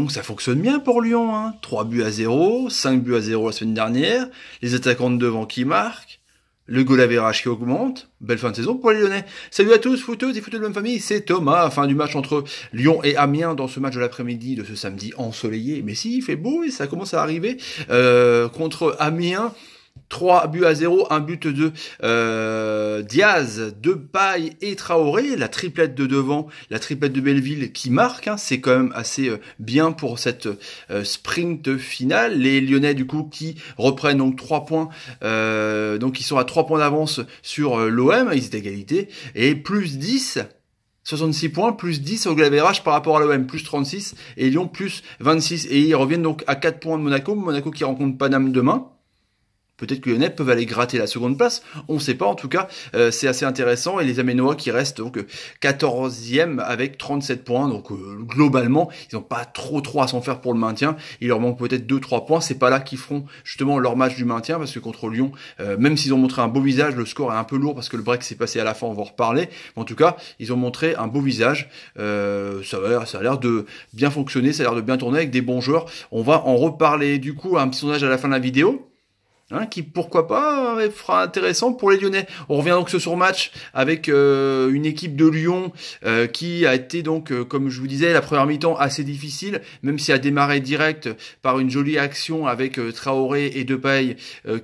donc ça fonctionne bien pour Lyon. Hein. 3 buts à 0, 5 buts à 0 la semaine dernière, les attaquants de devant qui marquent, le goal average qui augmente. Belle fin de saison pour les Lyonnais. Salut à tous, footeuses et de même famille, c'est Thomas. Fin du match entre Lyon et Amiens dans ce match de l'après-midi de ce samedi ensoleillé. Mais si, il fait beau et ça commence à arriver euh, contre Amiens. 3 buts à 0, un but de euh, Diaz, de Paille et Traoré, la triplette de devant, la triplette de Belleville qui marque, hein, c'est quand même assez euh, bien pour cette euh, sprint finale. Les Lyonnais du coup qui reprennent donc 3 points, euh, donc ils sont à 3 points d'avance sur l'OM, ils sont égalité, et plus 10 66 points, plus 10 au glavérage par rapport à l'OM, plus 36, et Lyon plus 26. Et ils reviennent donc à 4 points de Monaco, Monaco qui rencontre Paname demain. Peut-être que les Lyonnais peuvent aller gratter la seconde place. On ne sait pas. En tout cas, euh, c'est assez intéressant. Et les Aménois qui restent donc 14e avec 37 points. Donc euh, globalement, ils n'ont pas trop trop à s'en faire pour le maintien. Il leur manque peut-être 2-3 points. C'est pas là qu'ils feront justement leur match du maintien parce que contre Lyon, euh, même s'ils ont montré un beau visage, le score est un peu lourd parce que le break s'est passé à la fin. On va en reparler. Mais en tout cas, ils ont montré un beau visage. ça a l'air de bien fonctionner. Ça a l'air de bien tourner avec des bons joueurs. On va en reparler. Du coup, un petit sondage à la fin de la vidéo. Hein, qui pourquoi pas euh, fera intéressant pour les Lyonnais. On revient donc sur match avec euh, une équipe de Lyon euh, qui a été donc, comme je vous disais, la première mi-temps assez difficile, même si elle a démarré direct par une jolie action avec Traoré et Depay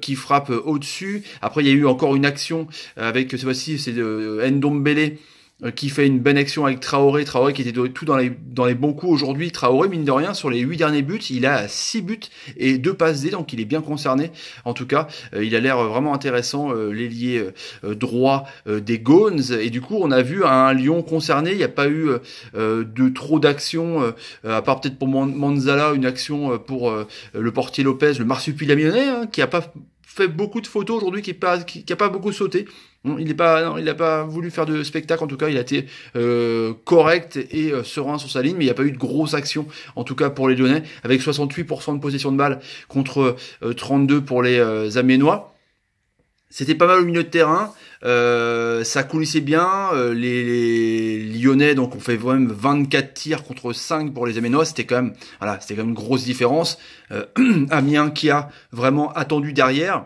qui frappe au-dessus. Après, il y a eu encore une action avec ce fois-ci c'est Ndombele euh, qui fait une bonne action avec Traoré, Traoré qui était tout dans les, dans les bons coups aujourd'hui, Traoré mine de rien sur les 8 derniers buts, il a 6 buts et 2 passes D donc il est bien concerné en tout cas, euh, il a l'air vraiment intéressant euh, l'ailier droit des Gones et du coup on a vu un Lyon concerné, il n'y a pas eu de trop d'action, à part peut-être pour Manzala une action pour le portier Lopez, le marsupilami hein, qui n'a pas fait beaucoup de photos aujourd'hui qui n'a pas, qui, a pas beaucoup sauté. il n'a pas, il n'a pas voulu faire de spectacle, en tout cas, il a été euh, correct et euh, serein sur sa ligne, mais il n'y a pas eu de grosse action, en tout cas pour les Lyonnais, avec 68% de possession de balle contre 32 euh, pour les Aménois. C'était pas mal au milieu de terrain. Euh, ça coulissait bien. Euh, les, Lyonnais donc ont fait vraiment 24 tirs contre 5 pour les Aménos, C'était quand même voilà, c'était quand même une grosse différence. Euh, Amiens qui a vraiment attendu derrière.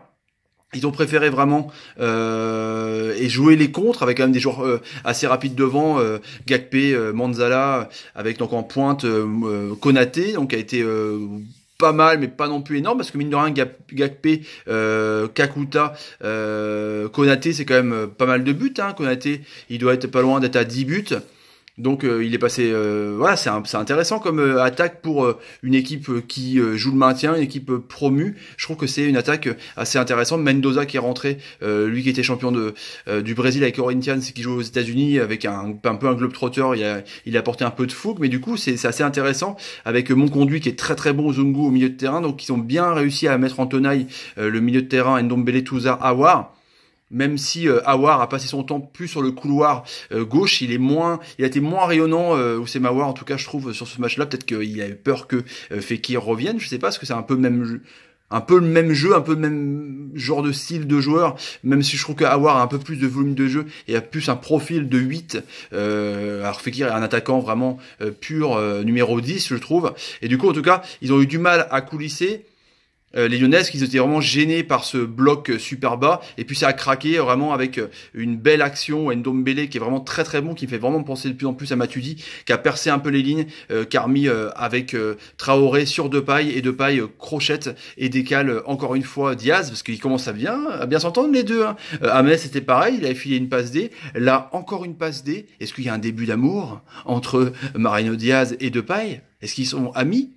Ils ont préféré vraiment euh, et jouer les contres avec quand même des joueurs assez rapides devant, euh, Gakpé, Manzala, avec donc en pointe Konaté, donc a été pas mal, mais pas non plus énorme, parce que mine de rien, Gakpe, euh, Kakuta, euh, Konaté, c'est quand même euh, pas mal de buts. Hein. il doit être pas loin d'être à 10 buts. Donc euh, il est passé, euh, voilà, c'est intéressant comme euh, attaque pour une équipe qui joue le maintien, une équipe promue. Je trouve que c'est une attaque assez intéressante. Mendoza qui est rentré, lui qui était champion de, du Brésil avec Corinthians, qui joue aux États-Unis avec un, peu un globe trotteur, il a, il apporté un peu de fougue, mais du coup c'est assez intéressant avec mon conduit qui est très très bon Zungu au milieu de terrain, donc ils ont bien réussi à mettre en tenaille le milieu de terrain Ndombele, Touza, Awar même si euh, Awar a passé son temps plus sur le couloir euh, gauche, il est moins, il a été moins rayonnant ou c'est Awar en tout cas je trouve sur ce match-là. Peut-être qu'il eu peur que euh, Fekir revienne, je sais pas, parce que c'est un peu même un peu le même jeu, un peu le même genre de style de joueur, même si je trouve qu'Awar a un peu plus de volume de jeu et a plus un profil de 8. Euh, alors Fekir est un attaquant vraiment pur numéro 10, je trouve. Et du coup, en tout cas, ils ont eu du mal à coulisser. Euh, les Lyonnais, qui étaient vraiment gênés par ce bloc euh, super bas et puis ça a craqué euh, vraiment avec une belle action Ndombele qui est vraiment très très bon qui fait vraiment penser de plus en plus à Matuidi qui a percé un peu les lignes carmi avec Traoré sur Depay et Depay crochette et décale encore une fois Diaz parce qu'il commence à bien à bien s'entendre les deux hein. à c'était pareil il avait filé une passe D là encore une passe D est-ce qu'il y a un début d'amour entre Marino Diaz et Depay est-ce qu'ils sont amis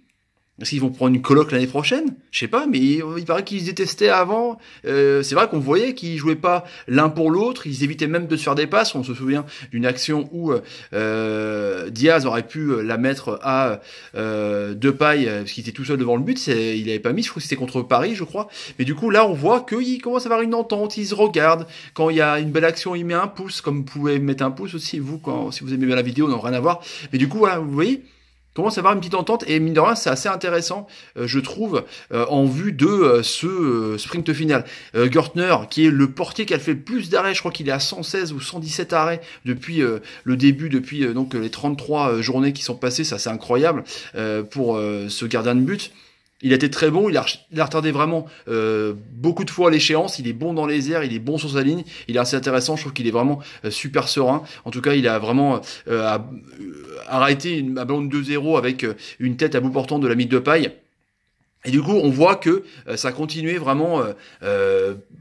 est-ce qu'ils vont prendre une colloque l'année prochaine Je sais pas, mais il, paraît qu'ils détestaient avant. Euh, c'est vrai qu'on voyait qu'ils jouaient pas l'un pour l'autre. Ils évitaient même de se faire des passes. On se souvient d'une action où euh, Diaz aurait pu euh, la mettre à euh, deux pailles parce qu'il était tout seul devant le but. il avait pas mis. Je crois que c'était contre Paris, je crois. Mais du coup, là, on voit qu'ils commencent à avoir une entente. Ils se regardent. Quand il y a une belle action, il met un pouce, comme vous pouvez mettre un pouce aussi vous quand si vous aimez bien la vidéo, n'en n'a rien à voir. Mais du coup, vous voyez commence à avoir une petite entente et mine de rien c'est assez intéressant euh, je trouve euh, en vue de euh, ce sprint final. Gertner qui est le portier qui a fait le plus d'arrêts, je crois qu'il est à 116 ou 117 arrêts depuis le début, depuis donc les 33 journées qui sont passées, ça c'est incroyable pour ce gardien de but. Il était très bon, il a, retardé vraiment euh, beaucoup de fois l'échéance, il est bon dans les airs, il est bon sur sa ligne, il est assez intéressant, je trouve qu'il est vraiment euh, super serein. En tout cas, il a vraiment euh, arrêté une, un 2-0 avec une tête à bout portant de la mythe de paille. Et du coup, on voit que ça ça continuait vraiment,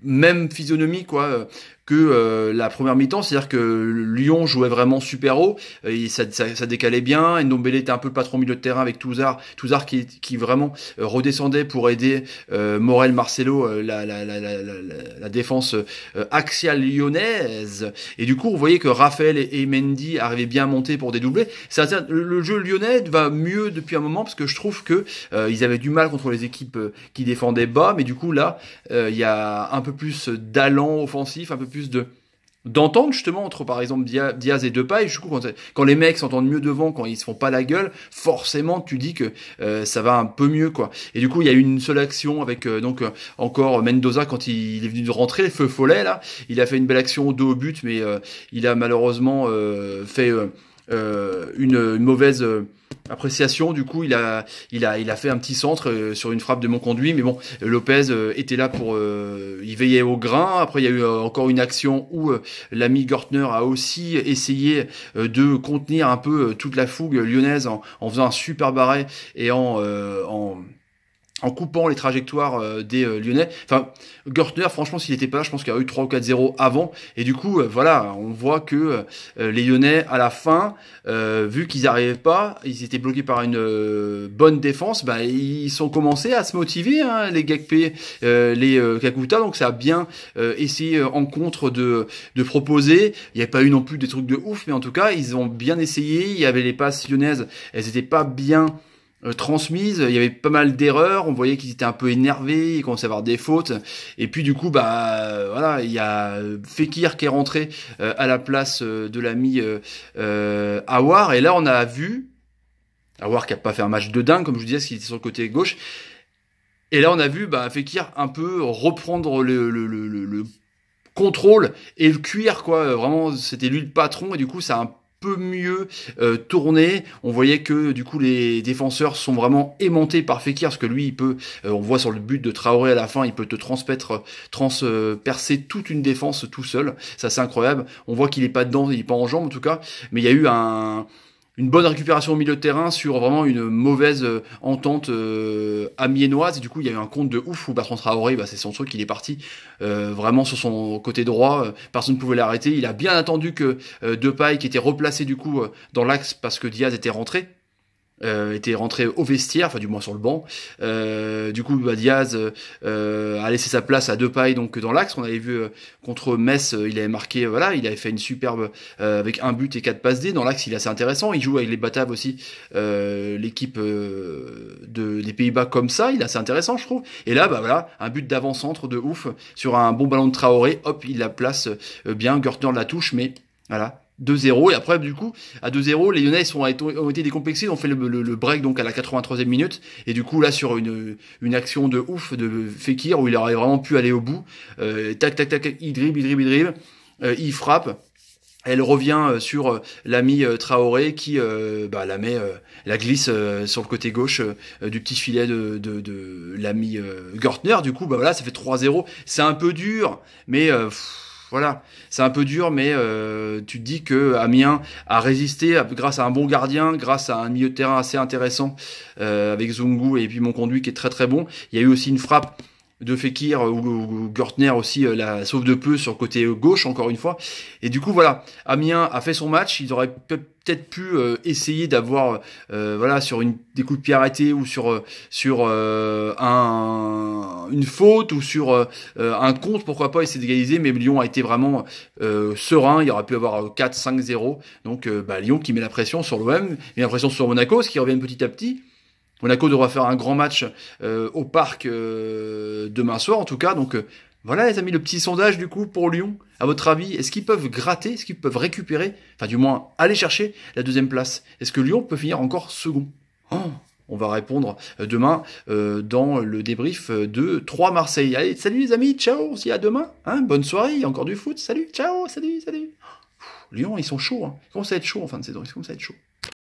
même physionomie, quoi, que euh, la première mi-temps, c'est-à-dire que Lyon jouait vraiment super haut, euh, ça, décalait bien, Ndombele était un peu le patron milieu de terrain avec Touzard, Touzard qui, vraiment euh, redescendait pour aider Morel Marcelo, la, défense axiale lyonnaise, et du coup, vous voyez que Raphaël et, Mendy arrivaient bien monter pour dédoubler le jeu lyonnais va mieux depuis un moment, parce que je trouve que ils avaient du mal contre les équipes qui défendaient bas, mais du coup là, il y a un peu plus d'allant offensif, un peu plus de d'entendre justement entre par exemple Diaz et Depay du coup quand, quand les mecs s'entendent mieux devant quand ils se font pas la gueule forcément tu dis que euh, ça va un peu mieux quoi et du coup il y a eu une seule action avec euh, donc euh, encore Mendoza quand il, est venu de rentrer le feu follet là il a fait une belle action au dos au but mais il a malheureusement fait une, mauvaise appréciation. Du coup, il a, il a, il a fait un petit centre euh, sur une frappe de mon conduit. Mais bon, Lopez euh, était là pour, il euh, veillait au grain. Après, il y a eu encore une action où l'ami Gortner a aussi essayé de contenir un peu toute la fougue lyonnaise en, faisant un super barré et en, en en coupant les trajectoires euh, des euh, Lyonnais. Enfin, Gortner, franchement, s'il n'était pas là, je pense qu'il y a eu 3 ou 4-0 avant. Et du coup, euh, voilà, on voit que les Lyonnais, à la fin, vu qu'ils n'arrivaient pas, ils étaient bloqués par une bonne défense, bah, ils sont commencé à se motiver, hein, les Gakpé, les Kakuta. Donc ça a bien essayé en contre de, de proposer. Il n'y a pas eu non plus des trucs de ouf, mais en tout cas, ils ont bien essayé. Il y avait les passes lyonnaises, elles n'étaient pas bien euh, transmise, il y avait pas mal d'erreurs, on voyait qu'ils étaient un peu énervés, ils commençaient à avoir des fautes, et puis du coup, bah voilà, il y a Fekir qui est rentré euh, à la place euh, de l'ami Awar, et là on a vu, Awar qui a pas fait un match de dingue, comme je vous disais, parce qu'il était sur le côté gauche, et là on a vu bah, Fekir un peu reprendre le, le, le, contrôle et le cuir, quoi, vraiment c'était lui le patron, et du coup ça a un peu mieux tourner. Euh, tourné. On voyait que du coup les défenseurs sont vraiment aimantés par Fekir parce que lui il peut, euh, on voit sur le but de Traoré à la fin, il peut te transpercer euh, toute une défense tout seul. Ça c'est incroyable. On voit qu'il est pas dedans, il est pas en jambes en tout cas, mais il y a eu un une bonne récupération au milieu de terrain sur vraiment une mauvaise euh, entente euh, amiénoise. Et du coup, il y a eu un compte de ouf où Bertrand Traoré, bah, c'est son truc, il est parti euh, vraiment sur son côté droit. Euh, personne ne pouvait l'arrêter. Il a bien attendu que euh, Depay, qui était replacé du coup dans l'axe parce que Diaz était rentré, euh, était rentré au vestiaire, enfin du moins sur le banc. Euh, du coup, bah, Diaz euh, a laissé sa place à deux pailles donc dans l'axe. On avait vu contre Metz, il avait marqué, voilà, il avait fait une superbe avec un but et quatre passes D. Dans l'axe, il est assez intéressant. Il joue avec les Bataves aussi, l'équipe de, des Pays-Bas comme ça, il est assez intéressant, je trouve. Et là, bah voilà, un but d'avant-centre de ouf sur un bon ballon de Traoré. Hop, il la place bien. Gertner la touche, mais voilà, 2-0 et après du coup à 2-0 les Lyonnais ont été décomplexés ont fait le, break donc à la 83e minute et du coup là sur une, une action de ouf de Fekir où il aurait vraiment pu aller au bout euh, tac tac tac il dribble il dribble il dribble euh, il frappe elle revient euh, sur l'ami Traoré qui euh, bah, la met, la glisse sur le côté gauche du petit filet de, de, l'ami Gortner. Du coup, bah voilà, ça fait 3-0. C'est un peu dur, mais voilà, c'est un peu dur, mais euh, tu te dis que Amiens a résisté grâce à un bon gardien, grâce à un milieu de terrain assez intéressant euh, avec Zungu et puis mon conduit qui est très très bon. Il y a eu aussi une frappe de Fekir euh, ou, ou, aussi euh, la sauve de peu sur côté gauche encore une fois. Et du coup voilà, Amiens a fait son match, ils auraient peut-être pu euh, essayer d'avoir voilà sur une des coups de pied arrêtés ou sur sur un, une faute ou sur un compte pourquoi pas essayer d'égaliser mais Lyon a été vraiment serein, il aurait pu avoir 4 5 0. Donc bah, Lyon qui met la pression sur l'OM, met la pression sur Monaco ce qui revient petit à petit Monaco devra faire un grand match euh, au parc euh, demain soir, en tout cas. Donc euh, voilà, les amis, le petit sondage du coup pour Lyon. À votre avis, est-ce qu'ils peuvent gratter, est-ce qu'ils peuvent récupérer, enfin du moins aller chercher la deuxième place Est-ce que Lyon peut finir encore second oh, On va répondre demain dans le débrief de 3 Marseille. Allez, salut les amis, ciao, on se à demain. Hein, bonne soirée, encore du foot. Salut, ciao, salut, salut. Oh, Lyon, ils sont chauds. Hein. Ils commencent être chaud en fin de saison. Comment ça à être chaud